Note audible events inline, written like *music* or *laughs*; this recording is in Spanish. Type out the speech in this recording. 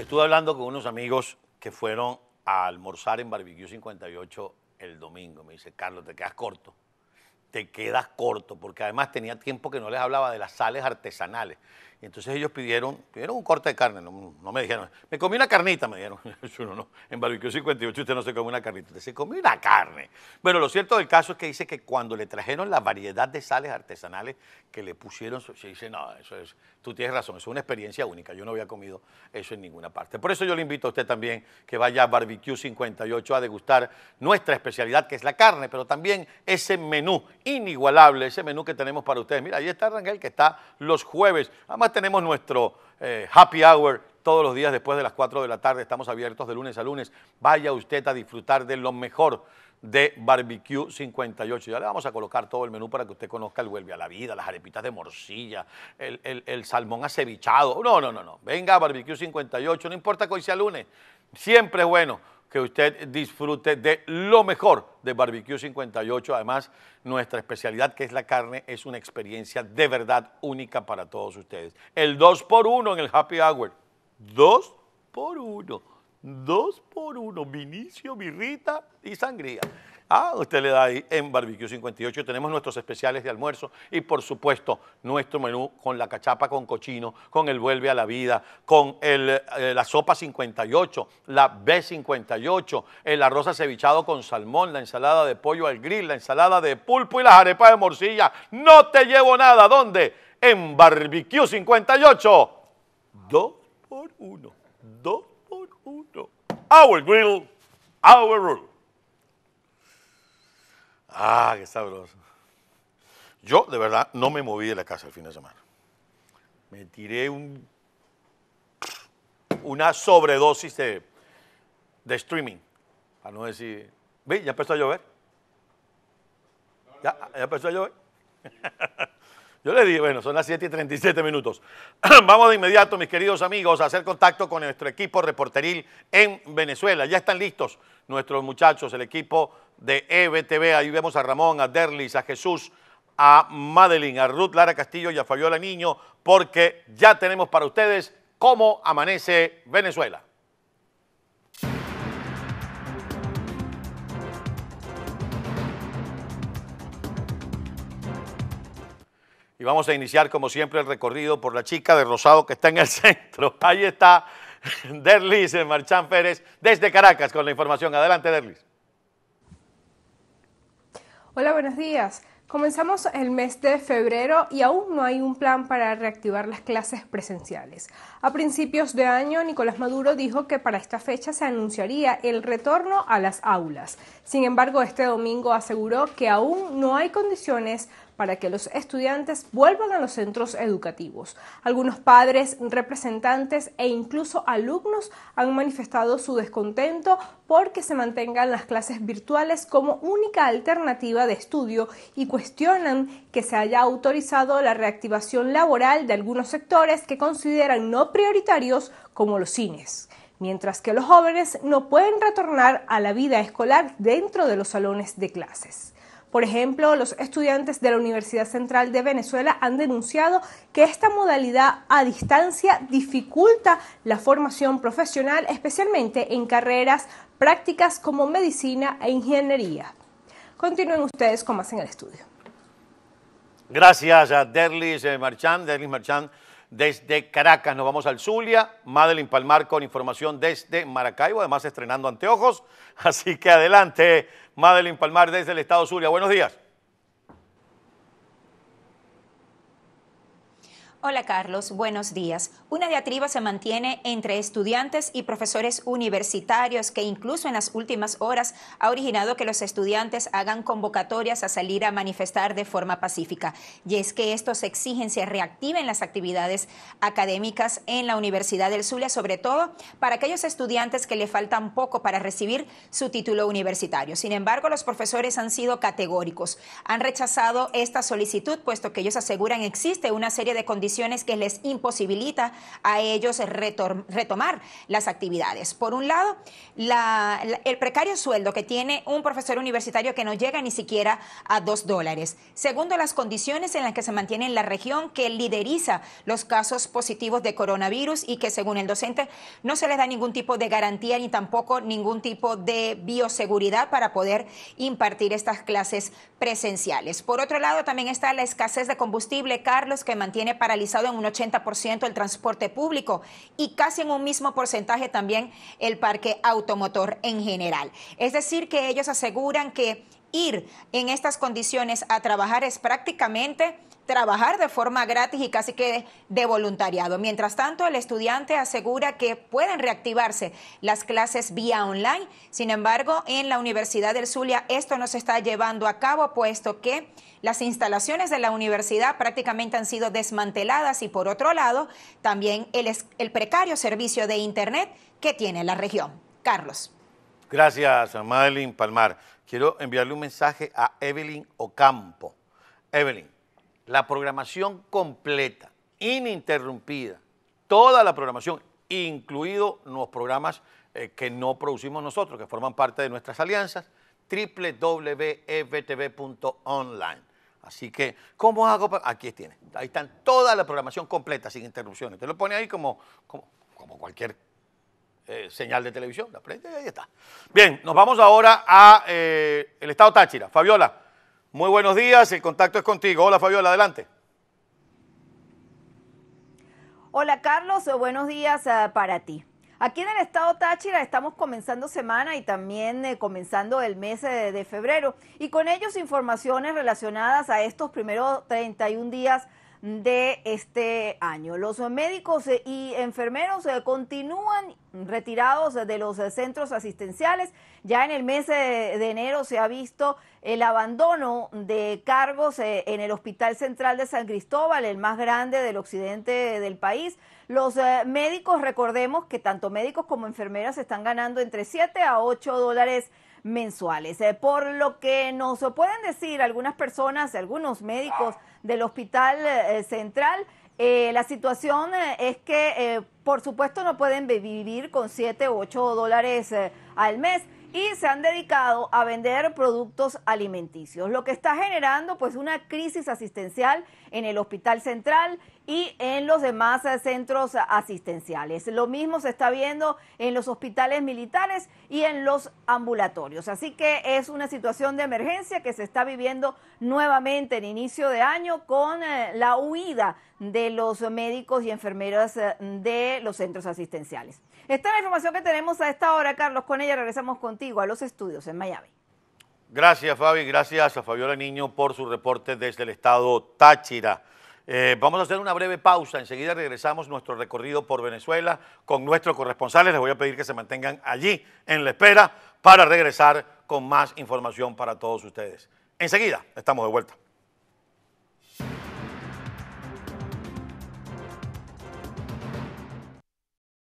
estuve hablando con unos amigos que fueron a almorzar en Barbecue 58 el domingo. Me dice, Carlos, te quedas corto te quedas corto, porque además tenía tiempo que no les hablaba de las sales artesanales. Y entonces ellos pidieron, pidieron un corte de carne, no, me dijeron, me comí una carnita, me dijeron, *laughs* no, no, en Barbecue 58 usted no se come una carnita, usted se comió una carne. Bueno, lo cierto del caso es que dice que cuando le trajeron la variedad de sales artesanales que le pusieron, se dice, no, eso es, tú tienes razón, es una experiencia única, yo no había comido eso en ninguna parte. Por eso yo le invito a usted también que vaya a Barbecue 58 a degustar nuestra especialidad, que es la carne, pero también ese menú inigualable ese menú que tenemos para ustedes. Mira, ahí está Rangel que está los jueves. Además tenemos nuestro eh, happy hour todos los días después de las 4 de la tarde. Estamos abiertos de lunes a lunes. Vaya usted a disfrutar de lo mejor de Barbecue 58. Ya le vamos a colocar todo el menú para que usted conozca el vuelve a la vida, las arepitas de morcilla, el, el salmón acevichado. No, no, no, no. Venga a Barbecue 58, no importa que hoy sea lunes. Siempre es bueno que usted disfrute de lo mejor de Barbecue 58. Además, nuestra especialidad, que es la carne, es una experiencia de verdad única para todos ustedes. El 2x1 en el Happy Hour. 2x1. 2x1. Vinicio, birrita y sangría. Ah, usted le da ahí en Barbecue 58. Tenemos nuestros especiales de almuerzo y, por supuesto, nuestro menú con la cachapa con cochino, con el vuelve a la vida, con eh, la sopa 58, la B58, el arroz acevichado con salmón, la ensalada de pollo al grill, la ensalada de pulpo y las arepas de morcilla. No te llevo nada. ¿Dónde? En Barbecue 58. Dos por uno. Dos por uno. Our grill, our rule. Ah, qué sabroso. Yo, de verdad, no me moví de la casa el fin de semana. Me tiré un, una sobredosis de, de streaming. Para no decir. ¿Ve? Ya empezó a llover. Ya, ya empezó a llover. *laughs* Yo le dije, bueno, son las 7 y 37 minutos. *clears throat* Vamos de inmediato, mis queridos amigos, a hacer contacto con nuestro equipo reporteril en Venezuela. Ya están listos nuestros muchachos, el equipo de EBTV. Ahí vemos a Ramón, a Derlis, a Jesús, a Madeline, a Ruth Lara Castillo y a Fabiola Niño, porque ya tenemos para ustedes cómo amanece Venezuela. vamos a iniciar, como siempre, el recorrido por la chica de rosado que está en el *laughs* centro. Ahí está Derlis eh, Marchán Pérez desde Caracas con la información. Adelante, Derlis. Hola, buenos días. Comenzamos el mes de febrero y aún no hay un plan para reactivar las clases presenciales. A principios de año, Nicolás Maduro dijo que para esta fecha se anunciaría el retorno a las aulas. Sin embargo, este domingo aseguró que aún no hay condiciones para que los estudiantes vuelvan a los centros educativos. Algunos padres, representantes e incluso alumnos han manifestado su descontento porque se mantengan las clases virtuales como única alternativa de estudio y cuestionan que se haya autorizado la reactivación laboral de algunos sectores que consideran no prioritarios como los cines mientras que los jóvenes no pueden retornar a la vida escolar dentro de los salones de clases. Por ejemplo, los estudiantes de la Universidad Central de Venezuela han denunciado que esta modalidad a distancia dificulta la formación profesional, especialmente en carreras prácticas como medicina e ingeniería. Continúen ustedes con más en el estudio. Gracias a Derlis eh, Marchand. Derlis desde Caracas. Nos vamos al Zulia, Madeline Palmar con información desde Maracaibo, además estrenando anteojos. *laughs* Así que adelante, Madeline Palmar desde el estado Zulia. Buenos días. Hola Carlos, buenos días. Una diatriba se mantiene entre estudiantes y profesores universitarios que incluso en las últimas horas ha originado que los estudiantes hagan convocatorias a salir a manifestar de forma pacífica. Y es que estos exigen se reactiven las actividades académicas en la Universidad del Zulia, sobre todo para aquellos estudiantes que le faltan poco para recibir su título universitario. Sin embargo, los profesores han sido categóricos. Han rechazado esta solicitud puesto que ellos aseguran existe una serie de condiciones que les imposibilita a ellos retomar las actividades. Por un lado, el precario sueldo que tiene un profesor universitario que no llega ni siquiera a dos dólares. Segundo, las condiciones en las que se mantiene en la región que lideriza los casos positivos de coronavirus y que según el docente no se les da ningún tipo de garantía ni tampoco ningún tipo de bioseguridad para poder impartir estas clases presenciales. Por otro lado, también está la escasez de combustible, Carlos, que mantiene para en un 80% el transporte público y casi en un mismo porcentaje también el parque automotor en general. Es decir, que ellos aseguran que ir en estas condiciones a trabajar es prácticamente trabajar de forma gratis y casi que de voluntariado. Mientras tanto, el estudiante asegura que pueden reactivarse las clases vía online. Sin embargo, en la Universidad del Zulia esto no se está llevando a cabo, puesto que las instalaciones de la universidad prácticamente han sido desmanteladas y, por otro lado, también el, el precario servicio de Internet que tiene la región. Carlos. Gracias, Madeline Palmar quiero enviarle un mensaje a Evelyn Ocampo. Evelyn, la programación completa, ininterrumpida, toda la programación, incluido los programas eh, que no producimos nosotros, que forman parte de nuestras alianzas, e online. Así que, ¿cómo hago? Aquí tiene. Ahí está toda la programación completa, sin interrupciones. Te lo pone ahí como, como, como cualquier eh, señal de televisión, la prende y ahí está. Bien, nos vamos ahora a eh, el estado Táchira. Fabiola, muy buenos días, el contacto es contigo. Hola Fabiola, adelante. Hola Carlos, eh, buenos días para ti. Aquí en el estado Táchira estamos comenzando semana y también comenzando el mes de, de febrero y con ellos informaciones relacionadas a estos primeros 31 días de este año. Los médicos y enfermeros eh, continúan retirados de los centros asistenciales. Ya en el mes eh, de enero se ha visto el abandono de cargos eh, en el Hospital Central de San Cristóbal, el más grande del occidente del país. Los médicos, recordemos que tanto médicos como enfermeras están ganando entre 7 a 8 dólares mensuales. Eh, por lo que nos pueden decir algunas personas, algunos médicos del Hospital eh, Central, eh, la situación es que, por supuesto, no pueden vivir con 7 u 8 dólares al mes y se han dedicado a vender productos alimenticios, lo que está generando pues una crisis asistencial en el Hospital Central y en los demás eh, centros asistenciales. Lo mismo se está viendo en los hospitales militares y en los ambulatorios. Así que es una situación de emergencia que se está viviendo nuevamente en inicio de año con eh, la huida de los médicos y enfermeras eh, de los centros asistenciales. Esta es la información que tenemos a esta hora, Carlos. Con ella regresamos contigo a los estudios en Miami. Gracias, Fabi. Gracias a Fabiola Niño por su reporte desde el estado Táchira. Eh, vamos a hacer una breve pausa, enseguida regresamos nuestro recorrido por Venezuela con nuestros corresponsales. Les voy a pedir que se mantengan allí en la espera para regresar con más información para todos ustedes. Enseguida estamos de vuelta.